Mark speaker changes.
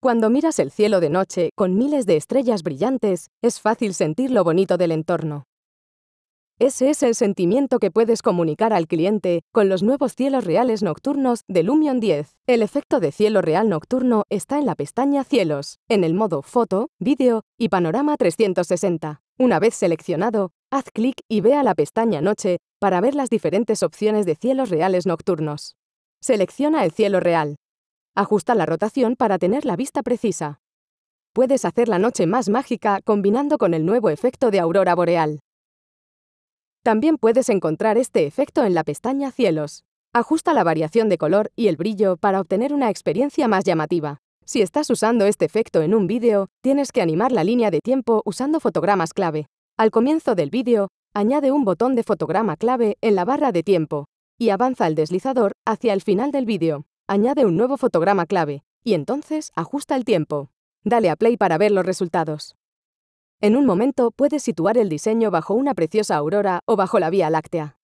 Speaker 1: Cuando miras el cielo de noche con miles de estrellas brillantes, es fácil sentir lo bonito del entorno. Ese es el sentimiento que puedes comunicar al cliente con los nuevos cielos reales nocturnos de Lumion 10. El efecto de cielo real nocturno está en la pestaña Cielos, en el modo Foto, Vídeo y Panorama 360. Una vez seleccionado, haz clic y ve a la pestaña Noche para ver las diferentes opciones de cielos reales nocturnos. Selecciona el cielo real. Ajusta la rotación para tener la vista precisa. Puedes hacer la noche más mágica combinando con el nuevo efecto de aurora boreal. También puedes encontrar este efecto en la pestaña Cielos. Ajusta la variación de color y el brillo para obtener una experiencia más llamativa. Si estás usando este efecto en un vídeo, tienes que animar la línea de tiempo usando fotogramas clave. Al comienzo del vídeo, añade un botón de fotograma clave en la barra de tiempo y avanza el deslizador hacia el final del vídeo añade un nuevo fotograma clave y entonces ajusta el tiempo. Dale a play para ver los resultados. En un momento puedes situar el diseño bajo una preciosa aurora o bajo la Vía Láctea.